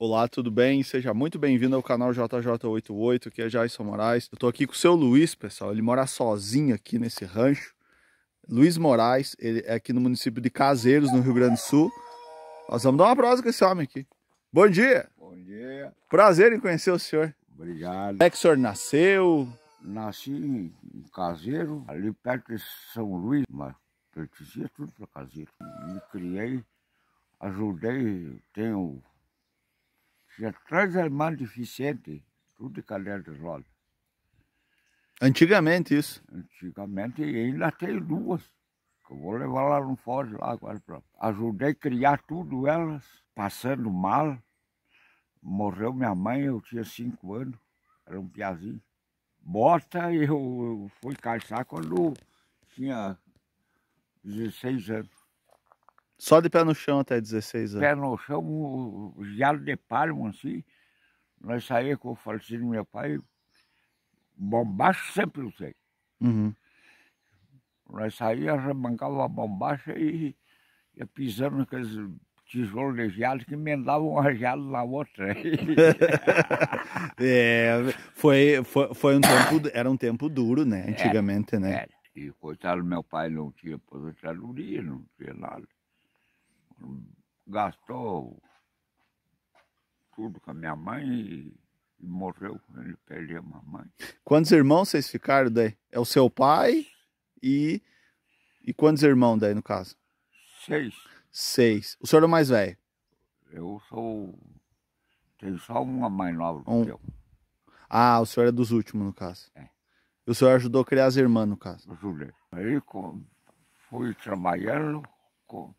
Olá, tudo bem? Seja muito bem-vindo ao canal JJ88, aqui é Jason Moraes. Eu tô aqui com o seu Luiz, pessoal, ele mora sozinho aqui nesse rancho. Luiz Moraes, ele é aqui no município de Caseiros, no Rio Grande do Sul. Nós vamos dar uma prosa com esse homem aqui. Bom dia! Bom dia! Prazer em conhecer o senhor. Obrigado. Como é que o senhor nasceu? Nasci em Caseiro, ali perto de São Luís, mas pertencia tudo para Caseiro. Me criei, ajudei, tenho de três irmãos deficientes, tudo cadeira de roda. Antigamente isso? Antigamente, e ainda tem duas. Que eu vou levar lá no Foz, lá agora. Pra... Ajudei a criar tudo elas, passando mal. Morreu minha mãe, eu tinha cinco anos, era um piazinho. Bota eu, eu fui calçar quando tinha 16 anos. Só de pé no chão até 16 anos? Pé no chão, gelo de palmo assim. Nós saímos com o falecido meu pai, bombacho sempre usei. Uhum. Nós saímos, arrancava a bombacha e ia pisando naqueles tijolos de geado que emendavam um geada na outra. é, foi, foi, foi um tempo, era um tempo duro, né? É, antigamente, né? É. E coitado, meu pai não tinha aposentadoria, não tinha nada gastou tudo com a minha mãe e, e morreu. Ele perdeu a mamãe. Quantos irmãos vocês ficaram daí? É o seu pai e. E quantos irmãos daí, no caso? Seis. Seis. O senhor é o mais velho? Eu sou. Tenho só uma mais nova do um... que eu. Ah, o senhor é dos últimos, no caso. É. E o senhor ajudou a criar as irmãs, no caso? Ajudei. Aí com... fui trabalhando, com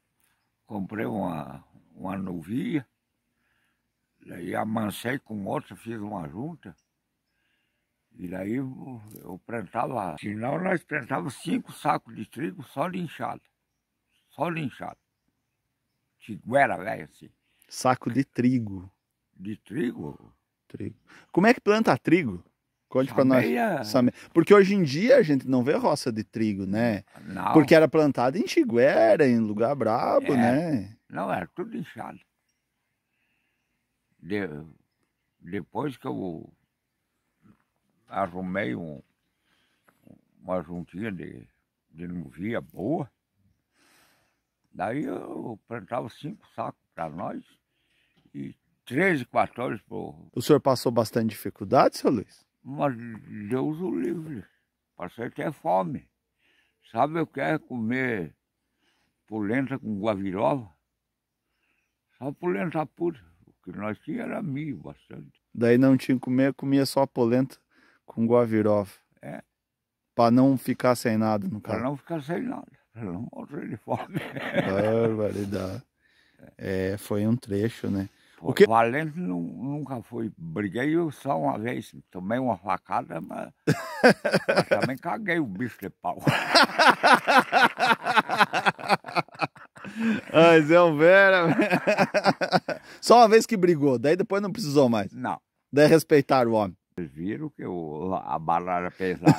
comprei uma, uma novia, daí amansei com outra, fiz uma junta, e daí eu plantava, senão nós plantava cinco sacos de trigo só de inchada, só de inchada, tiguera velho assim. Saco de trigo. De trigo? Trigo. Como é que planta trigo? Conte para nós. Porque hoje em dia a gente não vê roça de trigo, né? Não. Porque era plantado em Chiguera, em lugar brabo, é. né? Não, era tudo inchado. De... Depois que eu arrumei um... uma juntinha de, de novia boa, daí eu plantava cinco sacos para nós e 13, 14 por. O senhor passou bastante dificuldade, seu Luiz? Mas Deus o livre. Passei até fome. Sabe, eu quero comer polenta com guavirova? Só polenta pura. O que nós tínhamos era milho bastante. Daí não tinha que comer, comia só polenta com guavirova. É. Para não ficar sem nada, no caso. Para não ficar sem nada. Para não morrer de fome. Barbaridade. É, foi um trecho, né? O que... Valente não, nunca foi. Briguei só uma vez, tomei uma facada, mas, mas também caguei o bicho de pau. Ai, Zé Vera. Só uma vez que brigou, daí depois não precisou mais. Não. Daí respeitar o homem. Vocês viram que o, a bala era pesada.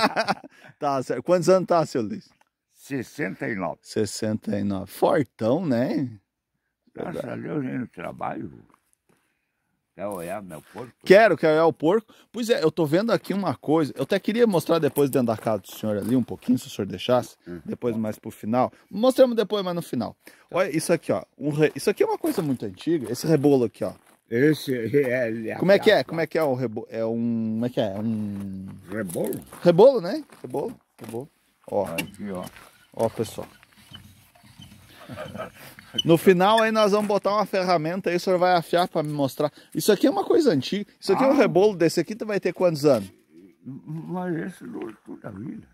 tá certo. Quantos anos tá, seu Luiz? 69. 69. Fortão, né? Graças a Deus, no trabalho. Quer olhar meu porco? Quero, quero olhar o porco. Pois é, eu tô vendo aqui uma coisa. Eu até queria mostrar depois dentro da casa do senhor ali um pouquinho, se o senhor deixasse. Uhum. Depois mais pro final. Mostramos depois, mas no final. Tá. Olha isso aqui, ó. Um re... Isso aqui é uma coisa muito antiga. Esse rebolo aqui, ó. Esse é... Como é que é? Como é que é o rebolo? É um... Como é que é? é? Um... Rebolo? Rebolo, né? Rebolo. Rebolo. Ó. Aqui, ó. Ó, pessoal. No final aí nós vamos botar uma ferramenta aí, o senhor vai afiar para me mostrar. Isso aqui é uma coisa antiga. Isso aqui ah. é um ah. rebolo desse aqui, tu vai ter quantos anos? Mas esse dura é toda a vida.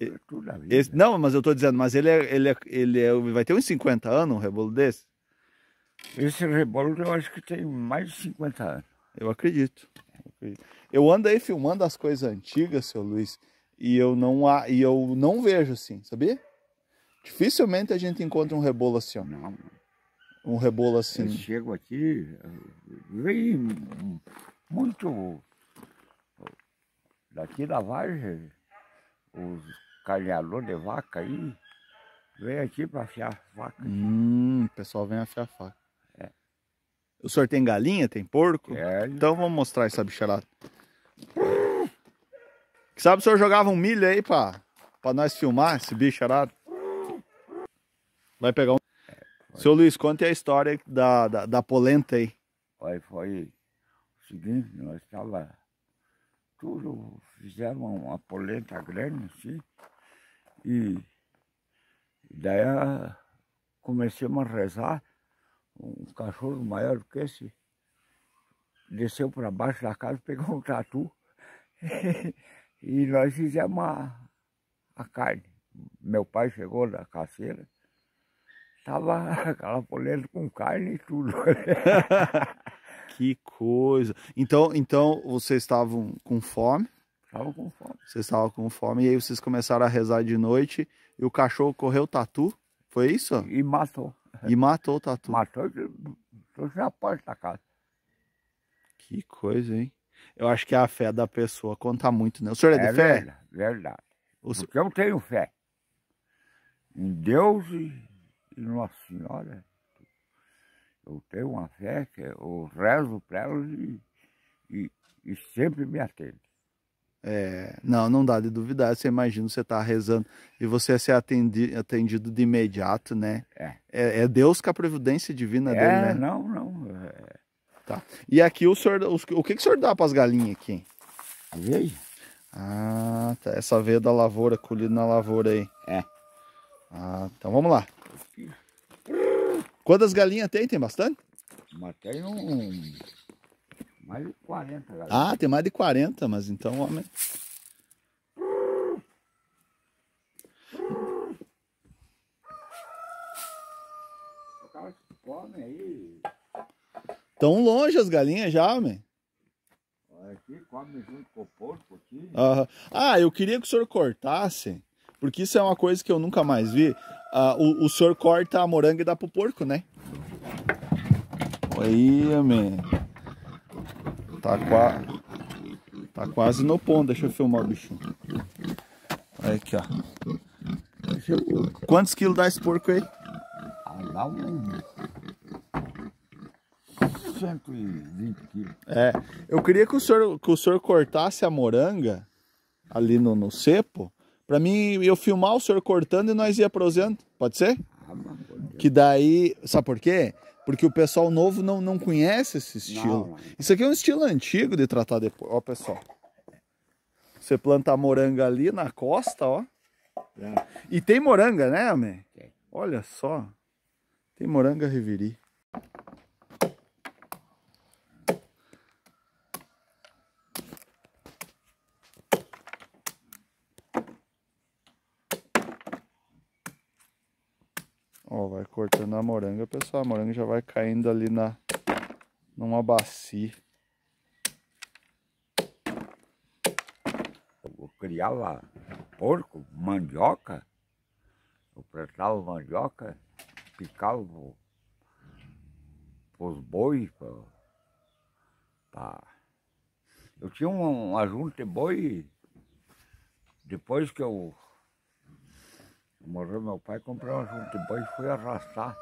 É toda a vida. Esse, não, mas eu estou dizendo, mas ele, é, ele, é, ele é, vai ter uns 50 anos, um rebolo desse? Esse rebolo eu acho que tem mais de 50 anos. Eu acredito. Eu ando aí filmando as coisas antigas, seu Luiz, e eu não, e eu não vejo assim, sabia? Dificilmente a gente encontra um rebolo assim, ó. Não. Um rebolo assim. Eu chego aqui, vem muito daqui da Vargem, os calhadores de vaca aí, vem aqui para afiar vaca. Hum, o pessoal vem afiar faca. É. O senhor tem galinha, tem porco? É. Então vamos mostrar essa bicharada. Que sabe o senhor jogava um milho aí pra, pra nós filmar esse bicharado? Vai pegar um. Foi. É, Seu Luiz, conte a história da, da, da polenta aí. Aí foi o seguinte, nós estava tudo, fizeram uma polenta grande assim, e daí ah, começamos a rezar, um cachorro maior do que esse desceu para baixo da casa, pegou um tatu e nós fizemos a, a carne. Meu pai chegou da caceira, Tava aquela polenta com carne e tudo. que coisa. Então, então vocês estavam com fome? Estava com fome. Vocês estavam com fome e aí vocês começaram a rezar de noite e o cachorro correu o tatu? Foi isso? E matou. E matou o tatu. Matou e trouxe a porta da casa. Que coisa, hein? Eu acho que a fé da pessoa conta muito, né? O senhor é, é de fé? Verdade. verdade. O Porque eu tenho fé em Deus e e Nossa Senhora, eu tenho uma fé que eu rezo para ela e, e, e, sempre me atende. É, não, não dá de duvidar. Você imagina você estar tá rezando e você é ser atendido, atendido de imediato, né? É. é. é Deus com a providência divina é, dele, né? Não, não. É... Tá. E aqui o senhor, o, o que, que o senhor dá para as galinhas aqui? A Ah, tá. Essa veia da lavoura, colhida na lavoura aí. É. Ah, então vamos lá. Quantas galinhas tem? Tem bastante? Mas tem um... Mais de 40 galinhas. Ah, tem mais de 40, mas então, homem... Estão longe as galinhas já, homem. Aqui come junto com o porco aqui. Uhum. Ah, eu queria que o senhor cortasse, porque isso é uma coisa que eu nunca mais vi ah, o, o senhor corta a moranga e dá pro porco, né? Aí, amém. Tá, qua... tá quase no ponto. Deixa eu filmar o bichinho. Olha aqui, ó. Quantos quilos dá esse porco aí? Ah, dá um... 120 quilos. É, eu queria que o senhor, que o senhor cortasse a moranga ali no, no cepo Pra mim, eu filmar o senhor cortando e nós ia prosendo. Pode ser? que daí. Sabe por quê? Porque o pessoal novo não, não conhece esse estilo. Não, Isso aqui é um estilo antigo de tratar depois. Ó, pessoal. Você planta moranga ali na costa, ó. É. E tem moranga, né, Amé? Olha só. Tem moranga reviri. Ó, vai cortando a moranga, pessoal. A moranga já vai caindo ali na numa bacia. Eu criava porco, mandioca. Eu plantava mandioca, picava os bois. Pra, pra... Eu tinha um, um ajunte boi. Depois que eu Morreu meu pai, comprei uma junta de boi e fui arrastar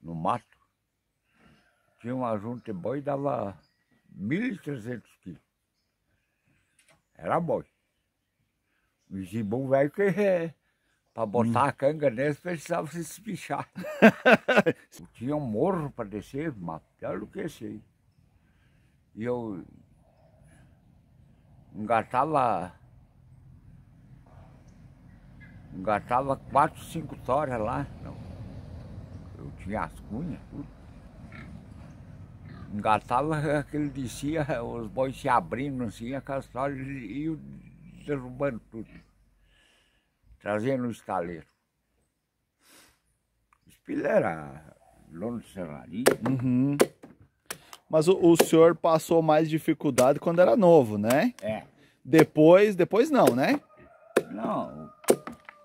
no mato. Tinha uma junta de boi e dava 1.300 quilos. Era boi. O zimbu velho que é, para botar hum. a canga nesse precisava se espichar. tinha um morro para descer, mas eu sei. E eu engatava Engatava quatro, cinco torres lá. Eu tinha as cunhas, tudo. Engatava, aquele descia, os bois se abrindo assim, aquelas toras e derrubando tudo. Trazendo o estaleiro. Espilha era dono de serraria. Uhum. Mas o, o, senhor passou mais dificuldade quando era novo, né? É. Depois, depois não, né? Não,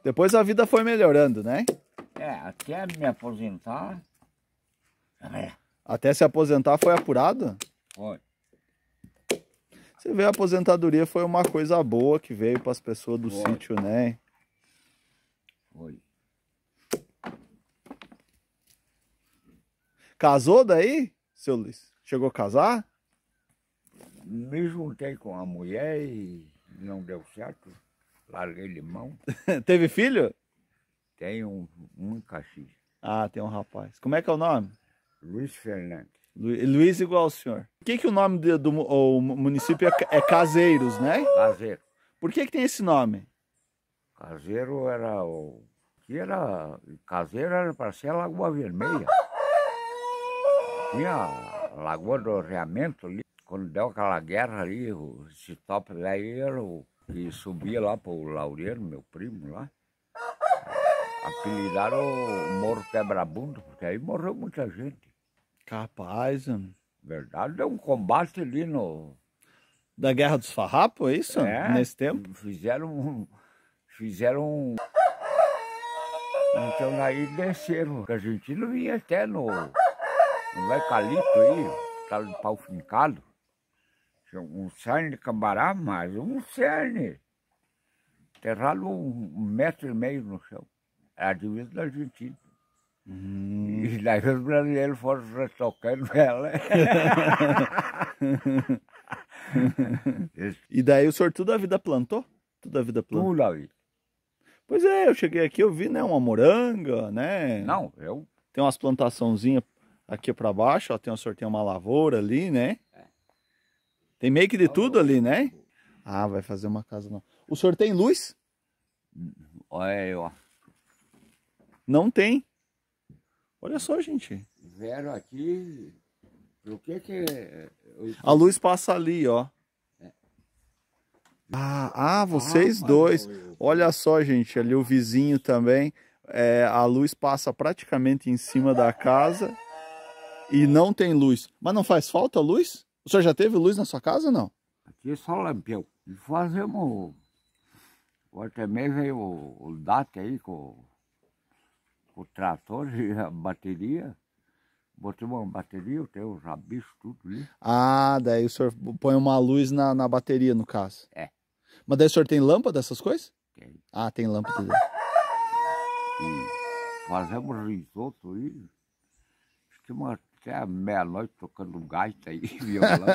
depois a vida foi melhorando, né? É, até me aposentar. É. Até se aposentar foi apurado? Foi. Você vê, a aposentadoria foi uma coisa boa que veio para as pessoas do foi. sítio, né? Foi. Casou daí, seu Luiz? Chegou a casar? Me juntei com a mulher e não deu certo. Larguei mão. Teve filho? Tem um, um em Ah, tem um rapaz. Como é que é o nome? Luiz Fernandes. Lu, Luiz igual ao senhor. Por que, que o nome do o município é, é, Caseiros, né? Caseiro. Por que, que tem esse nome? Caseiro era o. Que era. Caseiro era para ser a Lagoa Vermelha. Tinha a Lagoa do Reamento ali. Quando deu aquela guerra ali, esse top daí era o. E subia lá para o Laureiro, meu primo lá. Apelidaram o Morro quebra porque aí morreu muita gente. Capaz, mano. Verdade, deu um combate ali no. Da Guerra dos Farrapos, é isso? É, Nesse tempo? Fizeram. Fizeram. Então aí desceram. A Argentina vinha até no. No Lecalito aí, tá de pau fincado um cerne de cambará, mas um cerne. Enterrado um metro e meio no chão. Era é a divisa da Argentina. Hum. E daí os brasileiros foram retocando ela. e daí o senhor tudo a vida plantou? Tudo a vida plantou? Tudo a vida. Pois é, eu cheguei aqui, eu vi, né, uma moranga, né? Não, eu... Tem umas plantaçãozinhas aqui para baixo, ó, tem, o senhor tem uma lavoura ali, né? É. Tem meio que de tudo ali, né? Ah, vai fazer uma casa não. O senhor tem luz? Olha aí, ó. Não tem. Olha só, gente. Zero aqui. O que que. É? A luz passa ali, ó. Ah, ah, vocês ah, dois. Mano, eu... Olha só, gente. Ali o vizinho também. É, a luz passa praticamente em cima da casa e não tem luz. Mas não faz falta luz? O senhor já teve luz na sua casa ou não? Aqui é só lampião. E fazemos. até mesmo veio o, DAT aí com, com o trator e a bateria. Botei uma bateria, eu tenho os rabichos, tudo ali. Né? Ah, daí o senhor põe uma luz na, na bateria, no caso. É. Mas daí o senhor tem lâmpada, essas coisas? Tem. Ah, tem lâmpada. E fazemos risoto aí. Acho que até meia-noite tocando gaita e violão.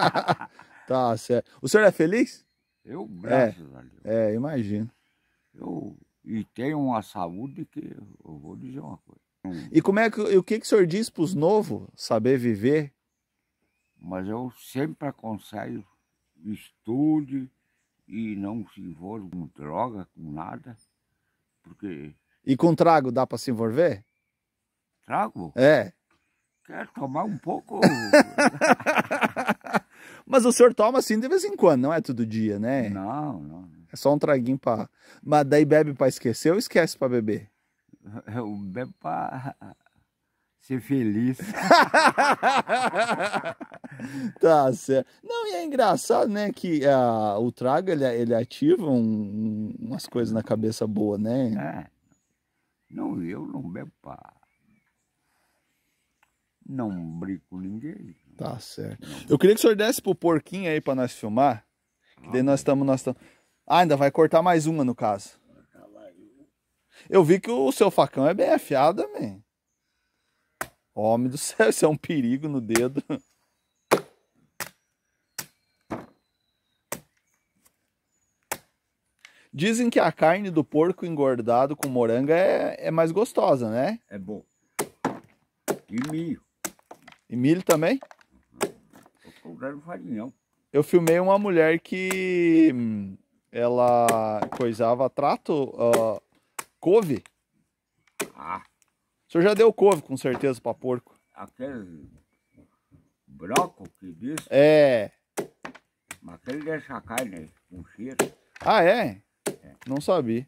tá certo. O senhor é feliz? Eu, é. graças é, a Deus. É, imagino. Eu, e tenho uma saúde que eu vou dizer uma coisa. Hum. E como é que, o que, que o senhor diz para os novos saber viver? Mas eu sempre aconselho, estude e não se envolva com droga, com nada, porque... E com trago dá para se envolver? Trago? É. Quer tomar um pouco? Mas o senhor toma assim de vez em quando, não é todo dia, né? Não, não. É só um traguinho para. Mas daí bebe para esquecer ou esquece para beber? Eu bebo para ser feliz. tá certo. Não, e é engraçado, né, que ah, o trago, ele, ele ativa um, umas coisas na cabeça boa, né? É. Não, eu não bebo para não brigo com ninguém. Tá certo. Eu queria que o senhor desse pro porquinho aí pra nós filmar. Que daí nós estamos. Ah, nós tamo... Ah, ainda vai cortar mais uma no caso. Eu vi que o seu facão é bem afiado também. Homem do céu, isso é um perigo no dedo. Dizem que a carne do porco engordado com moranga é, é mais gostosa, né? É bom. E milho. E milho também? O não faz Eu filmei uma mulher que hum, ela coisava trato, uh, couve. Ah. O senhor já deu couve, com certeza, para porco. Aquele broco que disse. É. Mas aquele deixa a carne com cheiro. Ah, é? é? Não sabia.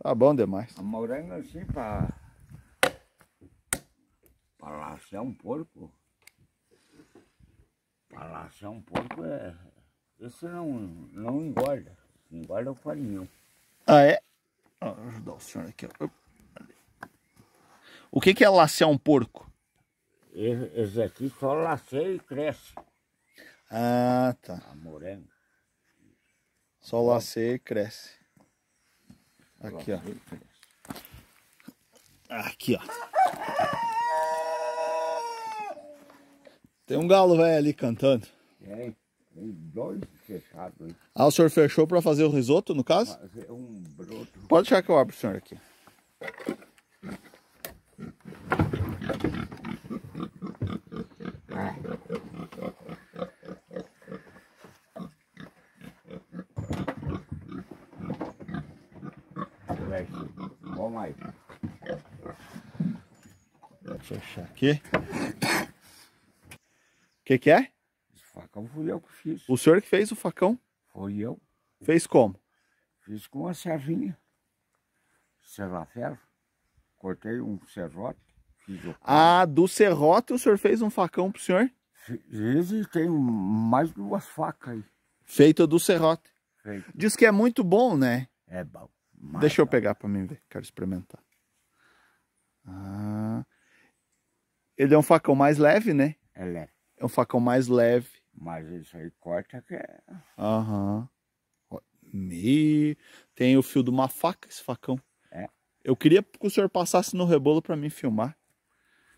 Tá bom demais. A moranga assim para Palácio é um porco. Palácio é um porco é. Esse não, não engorda. Engorda o farinhão. Ah, é? Ah, vou ajudar o senhor aqui, ó. O que, que é lacear um porco? Esse aqui só laceia e cresce. Ah, tá. A morenga. Só laceia e cresce. Aqui, ó. Aqui, ó. Tem um galo velho ali cantando. Tem, tem dois fechados aí. Ah, o senhor fechou para fazer o risoto, no caso? Fazer um broto. Pode deixar que eu abro o senhor aqui. Vamos aí. Vou fechar aqui que que é? O facão fui eu que fiz. O senhor que fez o facão? Foi eu. Fez como? Fiz com uma servinha. Serra-ferro. Cortei um serrote. Fiz o... Ah, do serrote o senhor fez um facão pro senhor? Fiz e tem mais duas facas aí. Feita do serrote. Feito. Diz que é muito bom, né? É bom. Deixa eu pegar para mim ver, quero experimentar. Ah, ele é um facão mais leve, né? É leve. É um facão mais leve. Mas isso aí corta que é. Aham. Me... Tem o fio de uma faca, esse facão. É. Eu queria que o senhor passasse no rebolo para mim filmar.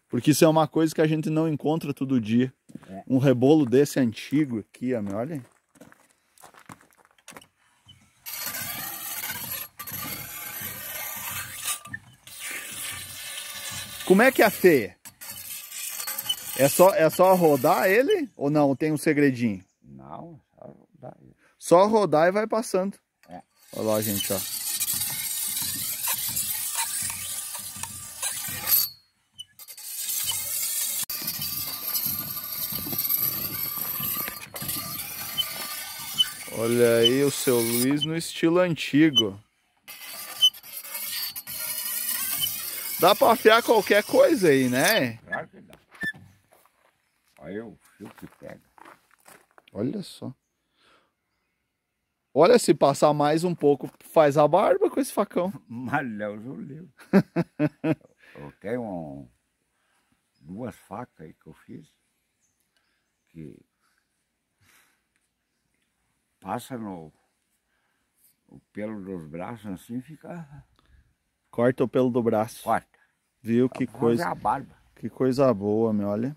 Porque isso é uma coisa que a gente não encontra todo dia. É. Um rebolo desse antigo aqui, ó, olha. Como é que é a feia? É só, é só rodar ele ou não? Tem um segredinho? Não, só rodar ele. Só rodar e vai passando. É. Olha lá, gente, ó. Olha aí o seu Luiz no estilo antigo. Dá pra afiar qualquer coisa aí, né? Claro que dá. Aí o fio que pega. Olha só. Olha, se passar mais um pouco, faz a barba com esse facão. Malhão Julio. eu tenho um, duas facas aí que eu fiz. Que passa no o pelo dos braços assim fica. Corta o pelo do braço. Corta. Viu que coisa. A barba. Que coisa boa, meu. Olha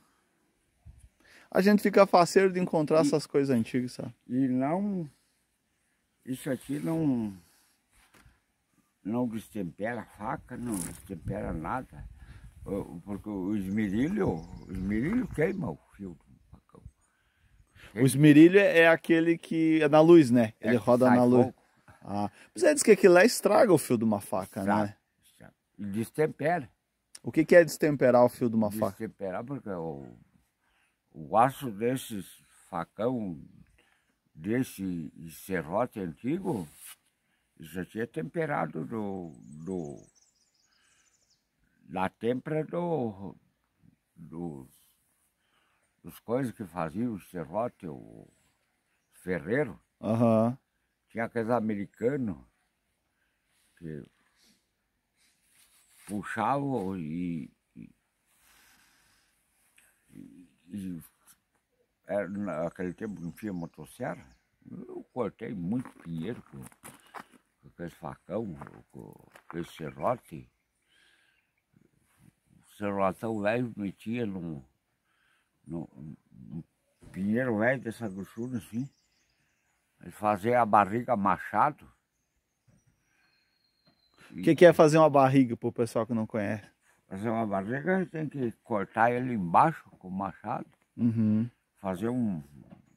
a gente fica faceiro de encontrar e, essas coisas antigas, sabe? E não. Isso aqui não. Não destempera a faca, não destempera nada. Porque o esmerilho, o esmerilho queima o fio do facão. O esmerilho é aquele que é na luz, né? É ele roda na luz. Pouco. Ah, é disse que aquilo lá estraga o fio de uma faca, estraga, né? Estraga. Destempera. O que, que é destemperar o fio de uma faca? Destemperar porque o o aço desses facão, desse serrote antigo, já tinha é temperado do, do, da têmpera do, do, dos coisas que faziam o serrote, o ferreiro. Uhum. Tinha aqueles americanos que puxavam e E é, naquele tempo não tinha motosserra. Eu cortei muito pinheiro com, com aquele facão, com, com esse serrote. O serrotão velho metia no, num, num pinheiro velho dessa grossura assim. Ele fazia a barriga machado. O que, que é fazer uma barriga para o pessoal que não conhece? fazer é uma barriga, a gente tem que cortar ele embaixo com o machado, uhum. fazer um,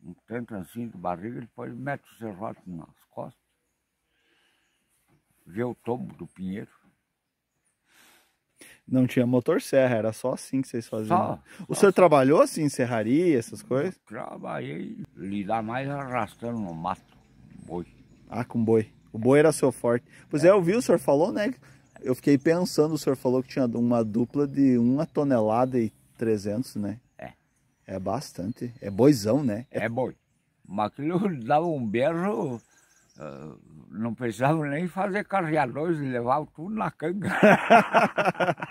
um tanto assim de barriga, depois mete o serrote nas costas, ver o tombo do pinheiro. Não tinha motor serra, era só assim que vocês faziam. Só, o só senhor assim. trabalhou assim, em serraria, essas coisas? Eu trabalhei, lidar mais arrastando no mato, boi. Ah, com boi. O boi era seu forte. Pois é, é eu vi, o senhor falou, né? Eu fiquei pensando, o senhor falou que tinha uma dupla de uma tonelada e 300, né? É. É bastante. É boizão, né? É, boi. Mas aquilo dava um berro, uh, não precisava nem fazer carregadores levava tudo na canga.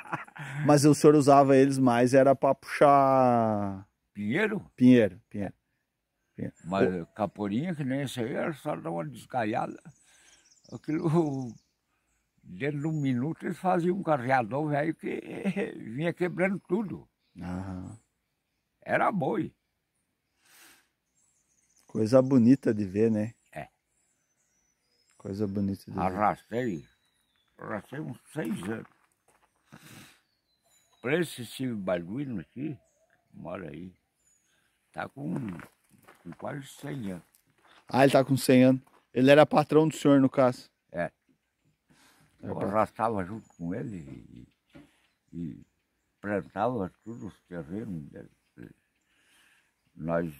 Mas o senhor usava eles mais, era para puxar... Pinheiro? Pinheiro, pinheiro. pinheiro. Mas o... caporinha, que nem esse aí, era só dar uma descaiada. Aquilo dentro de um minuto eles faziam um carreador velho que vinha quebrando tudo. Aham. Era boi. Coisa bonita de ver, né? É. Coisa bonita de arrastei, ver. Arrastei. Arrastei uns seis anos. Pra esse Silvio Balduino aqui, mora aí, tá com, com quase 100 anos. Ah, ele tá com 100 anos. Ele era patrão do senhor, no caso. Eu arrastava junto com ele e, e plantava todos os terrenos. Nós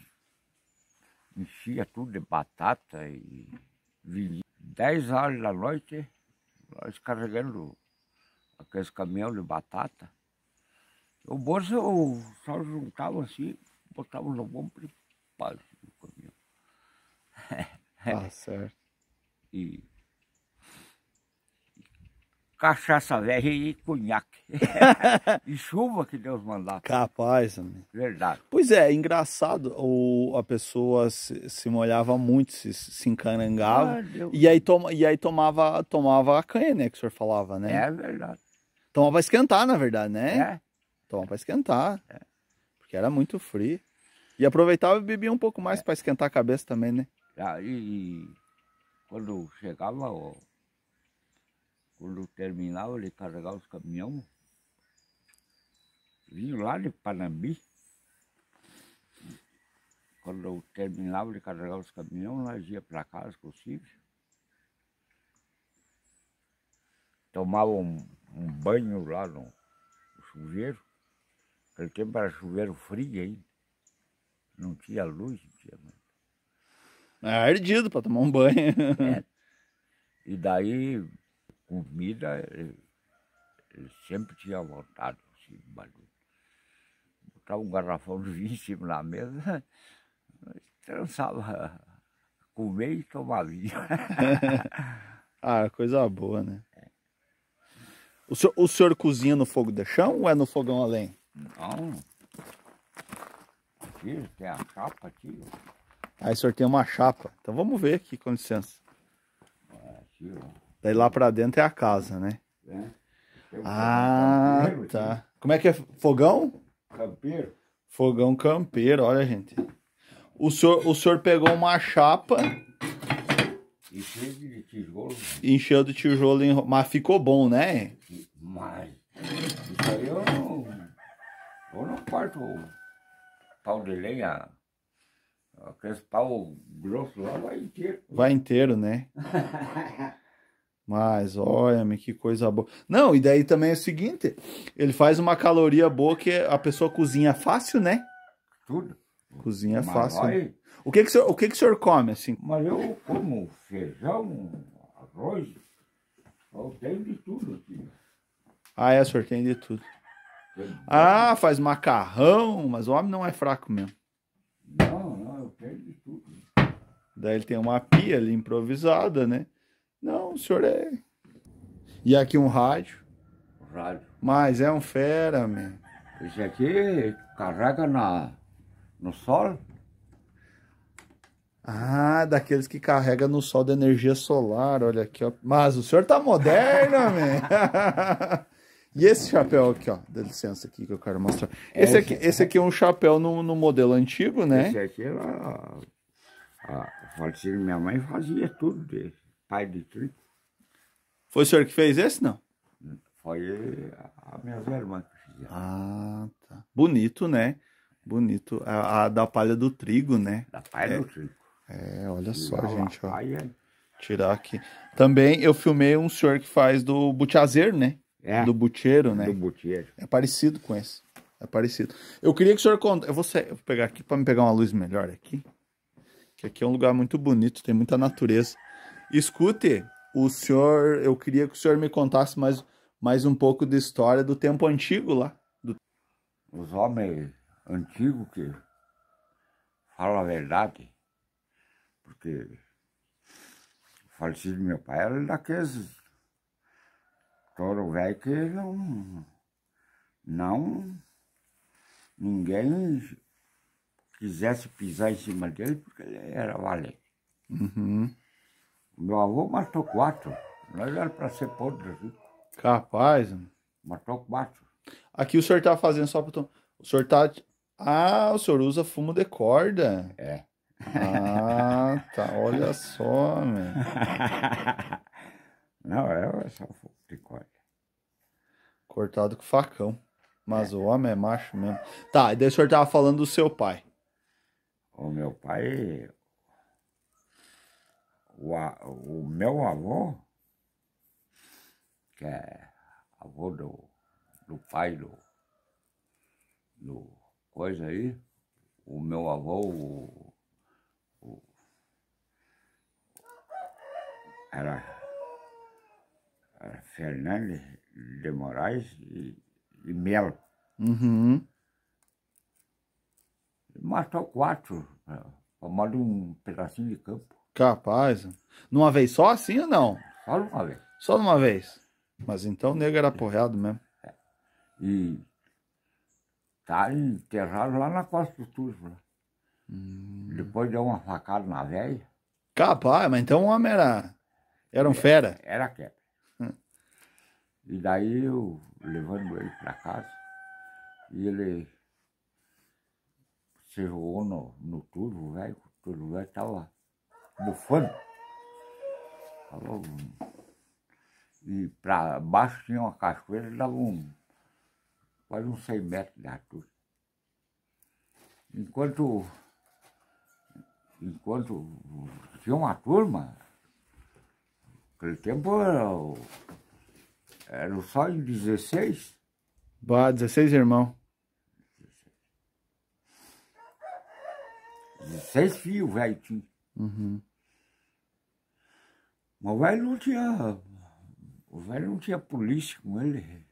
enchia tudo de batata e vinha. Dez horas da noite, nós carregando aqueles caminhões de batata. O bolso eu só juntava assim, botava no bom preparo pá, caminhão. Ah, certo. E cachaça velha e cunhaque. e chuva que Deus mandar. Capaz, amigo. Verdade. Pois é, engraçado, o, a pessoa se, se molhava muito, se, se encanangava. Ah, e aí, toma, e aí tomava, tomava a canha, né, que o senhor falava, né? É verdade. Tomava pra esquentar, na verdade, né? É. Tomava pra esquentar. É. Porque era muito frio. E aproveitava e bebia um pouco mais é. para esquentar a cabeça também, né? Ah, e, e quando chegava... Ó quando terminava de carregar os caminhões, vinha lá de Panambi. Quando eu terminava de carregar os caminhões, nós ia para casa com os filhos. Tomava um, um, banho lá no, no chuveiro. aquele tempo era chuveiro frio ainda. Não tinha luz, não tinha nada. É ardido para tomar um banho. É. E daí comida, ele, ele sempre tinha vontade, assim, barulho. Botava um garrafão de vinho em cima da mesa, trançava comer e tomar vinho. ah, coisa boa, né? É. O senhor, o senhor cozinha no fogo de chão ou é no fogão além? Não. Aqui tem a chapa aqui. Ó. Aí ah, o senhor tem uma chapa. Então vamos ver aqui, com licença. É, aqui, ó. Daí lá pra dentro é a casa, né? É. ah, campeiro, tá. Como é que é? Fogão? Campeiro. Fogão campeiro, olha, gente. O senhor, o senhor pegou uma chapa. Encheu de tijolo. Encheu de tijolo, mas ficou bom, né? Mas. Isso aí eu não. Eu não corto pau de lenha. Aqueles pau grosso lá vai inteiro. Vai inteiro, né? Mas, olha-me, que coisa boa. Não, e daí também é o seguinte: ele faz uma caloria boa que a pessoa cozinha fácil, né? Tudo. Cozinha Mas fácil. Vai... Né? O, que, que, o, senhor, o que, que o senhor come assim? Mas eu como feijão, arroz, eu tenho de tudo aqui. Ah, é, o senhor tem de tudo. Ah, faz macarrão, mas o homem não é fraco mesmo. Não, não, eu tenho de tudo. Daí ele tem uma pia ali improvisada, né? Não, o senhor é. E aqui um rádio. Rádio. Mas é um fera, meu. Esse aqui carrega na, no sol. Ah, daqueles que carrega no sol da energia solar, olha aqui, ó. Mas o senhor tá moderno, meu. E esse chapéu aqui, ó, dá licença aqui que eu quero mostrar. Esse aqui, esse aqui é um chapéu no, no modelo antigo, né? Esse aqui, a, a, a minha mãe fazia tudo dele pai de trigo. Foi o senhor que fez esse, não? Foi a minha irmã que fizeram. Ah, tá. Bonito, né? Bonito. A, a da palha do trigo, né? Da palha é. do trigo. É, olha só, gente, ó. Tirar aqui. Também eu filmei um senhor que faz do butiazer, né? É. Do buteiro, né? Do buteiro. É parecido com esse. É parecido. Eu queria que o senhor conta. Eu vou, eu vou pegar aqui para me pegar uma luz melhor aqui. Que aqui é um lugar muito bonito, tem muita natureza. Escute, o senhor, eu queria que o senhor me contasse mais, mais um pouco da história do tempo antigo lá. Do... Os homens antigos que falam a verdade, porque o falecido do meu pai era daqueles todo velho que não. não ninguém quisesse pisar em cima dele porque ele era valente. Uhum. Meu avô matou quatro. Nós era para ser podre aqui. Capaz. Matou quatro. Aqui o senhor tá fazendo só para O senhor tá. Ah, o senhor usa fumo de corda. É. Ah, tá. Olha só, meu. Não, é, é só fumo de corda. Cortado com facão. Mas é. o homem é macho mesmo. Tá, e daí o senhor tava falando do seu pai. O meu pai o, o meu avô, que é avô do, do pai do, do coisa aí, o meu avô, o, o, era, era Fernandes de Moraes e, e Melo. Uhum. Matou quatro, para eh, um pedacinho de campo. Capaz. Numa vez só assim ou não? Só uma vez. Só numa vez. Mas então o nego era aporreado mesmo. É. E tá enterrado lá na costa do Turvo. Hum. Depois deu uma facada na velha. Capaz, mas então o homem era. Era um é, fera. Era quebra. Hum. E daí eu levando ele para casa. E ele se jogou no, no turvo, velho. O turvo velho tava bufando. Hum. E para baixo tinha uma cachoeira, dava um, quase uns 100 metros de altura. Enquanto, enquanto tinha uma turma, naquele tempo eram era só em 16. Boa, 16 irmão. 16 fios, velho, tinha. Uhum. Mas o velho não tinha. O velho não tinha polícia com ele.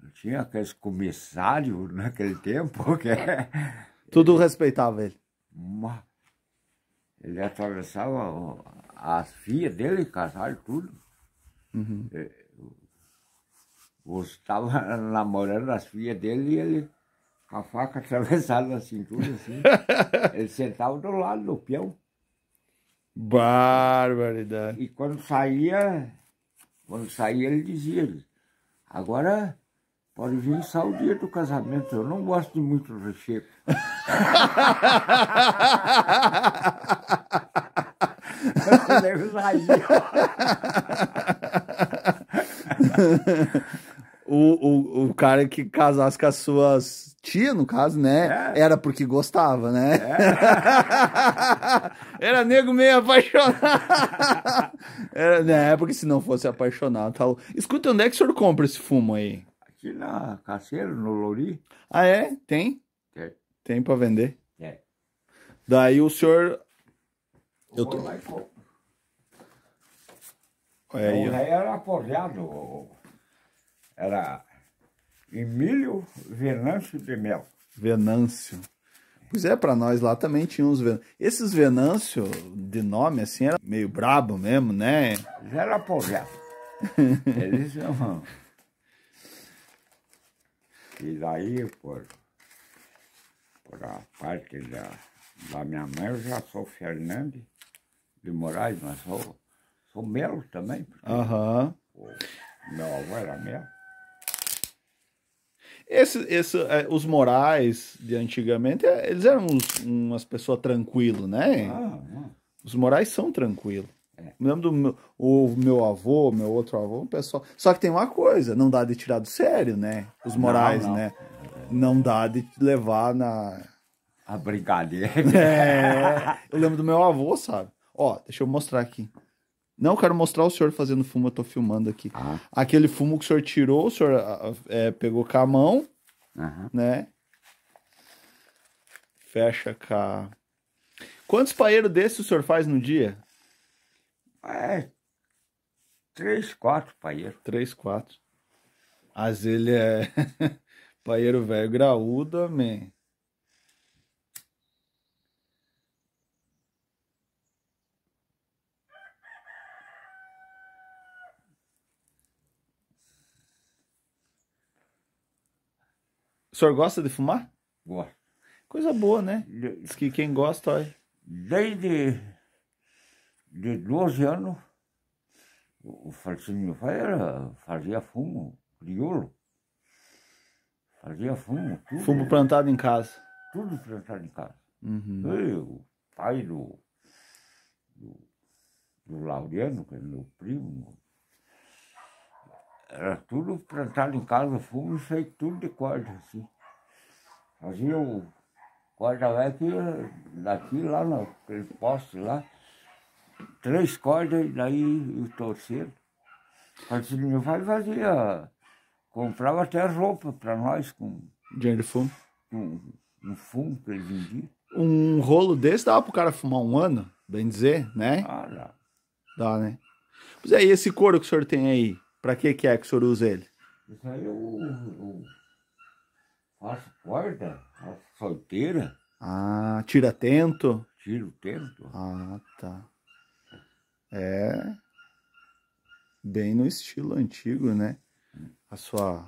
Não tinha aqueles comissários naquele tempo. Que... É, tudo respeitava ele. ele atravessava as filhas dele, casaram tudo. Uhum. É, Você namorando as filhas dele e ele com a faca atravessada na cintura, assim. ele sentava do lado do peão. Barbaridade. E quando saía, quando saía ele dizia, agora pode vir só o dia do casamento, eu não gosto de muito recheio. eu o, o, o cara que casasse com as suas tia, no caso, né? É. Era porque gostava, né? É. era nego meio apaixonado. era, né? É porque se não fosse apaixonado, tal. Tá Escuta, onde é que o senhor compra esse fumo aí? Aqui na Caceiro, no Lori. Ah, é? Tem? É. Tem pra vender? É. Daí o senhor... Eu, tô... É, o rei era forjado, era Emílio Venâncio de Mel. Venâncio. Pois é, para nós lá também tinha uns Venâncio. Esses Venâncio, de nome assim, era meio brabo mesmo, né? Já era Eles não... E daí, por, por a parte da, da minha mãe, eu já sou Fernandes de Moraes, mas sou, sou Melo também. Aham. Uhum. Meu avô era Melo. Esse, esse, é, os morais de antigamente, é, eles eram uns, umas pessoas tranquilas, né? ah. Os morais são tranquilos. É. Me lembro do meu, o meu avô, meu outro avô, o pessoal. Só que tem uma coisa, não dá de tirar do sério, né? Os morais, não, não. né? Não dá de levar na. A brincadeira. É. Eu lembro do meu avô, sabe? Ó, deixa eu mostrar aqui. Não, quero mostrar o senhor fazendo fumo, eu tô filmando aqui. Ah. Aquele fumo que o senhor tirou, o senhor ah, ah, é, pegou com a mão, uhum. né? Fecha com a... Quantos paeiros desses o senhor faz no dia? É, três, quatro paeiros. Três, quatro. As ele é paeiro velho graúdo, amém. O senhor gosta de fumar? Gosto. Coisa boa, né? Diz que quem gosta, olha. Desde de 12 anos, o falecido meu pai era, fazia fumo, crioulo. Fazia fumo, tudo. Fumo plantado em casa. Tudo plantado em casa. Uhum. Eu, o pai do, do, do Laureano, que é meu primo, era tudo plantado em casa, fumo, feito tudo de corda, assim. Fazia o corda velha daqui lá, naquele poste lá, três cordas e daí o torceiro. Meu pai fazia, comprava até roupa para nós com. Dinheiro de fumo? Com, fumo que ele vendia. Um rolo desse dava pro cara fumar um ano, bem dizer, né? Ah, dá. Dá, né? Pois aí, é, esse couro que o senhor tem aí, para que, que é que o senhor usa ele? Isso aí eu, eu faço corda, faço solteira. Ah, tira tento? Tiro tento. Ah, tá. É bem no estilo antigo, né? A sua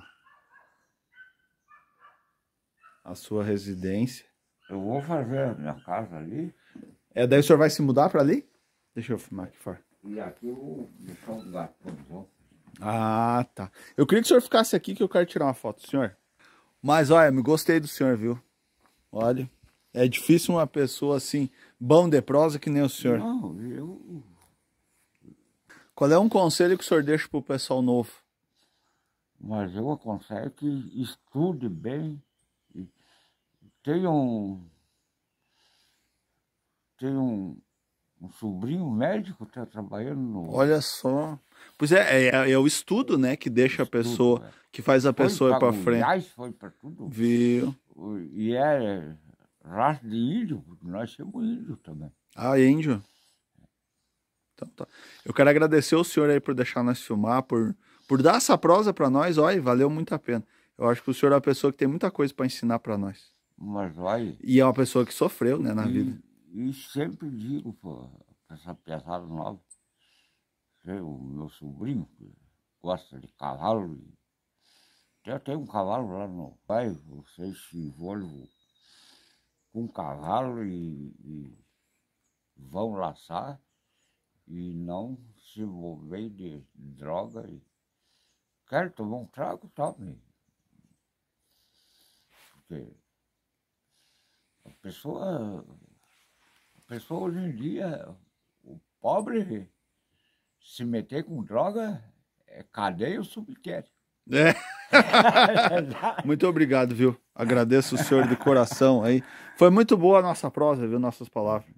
a sua residência. Eu vou fazer a minha casa ali. É, daí o senhor vai se mudar para ali? Deixa eu filmar aqui fora. E aqui eu vou deixar um gato. Ah, tá. Eu queria que o senhor ficasse aqui que eu quero tirar uma foto do senhor. Mas olha, me gostei do senhor, viu? Olha, é difícil uma pessoa assim, bom de prosa que nem o senhor. Não, eu... Qual é um conselho que o senhor deixa pro pessoal novo? Mas eu aconselho que estude bem e tenha um... Tenha um um sobrinho médico está trabalhando no. Olha só. Pois é, é, é, o estudo, né, que deixa estudo, a pessoa, é. que faz a foi pessoa para frente. Gás, foi para tudo. Viu? E era é raça de índio, porque nós somos índio também. Ah, é índio? Então tá. Eu quero agradecer o senhor aí por deixar nós filmar, por, por dar essa prosa para nós, olha, valeu muito a pena. Eu acho que o senhor é uma pessoa que tem muita coisa para ensinar para nós. Mas vai. E é uma pessoa que sofreu, né, na e... vida. E sempre digo para essa pesada nova, que o meu sobrinho que gosta de cavalo, e até tem um cavalo lá no pai, vocês se envolvem com cavalo e, e vão laçar e não se envolver de droga. E quero tomar um trago, tome. Porque a pessoa pessoa hoje em dia, o pobre se meter com droga é cadeia ou subquete. É. muito obrigado, viu? Agradeço o senhor de coração aí. Foi muito boa a nossa prosa, viu? Nossas palavras.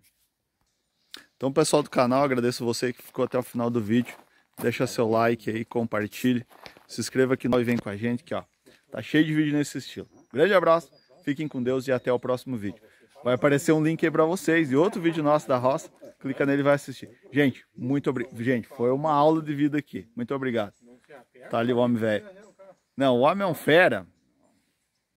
Então, pessoal do canal, agradeço você que ficou até o final do vídeo. Deixa seu like aí, compartilhe. Se inscreva aqui e vem com a gente, que ó, tá cheio de vídeo nesse estilo. Grande abraço, fiquem com Deus e até o próximo vídeo. Vai aparecer um link aí para vocês e outro vídeo nosso da roça. Clica nele e vai assistir. Gente, muito obrigado. Gente, foi uma aula de vida aqui. Muito obrigado. Tá ali o homem velho. Não, o homem é um fera.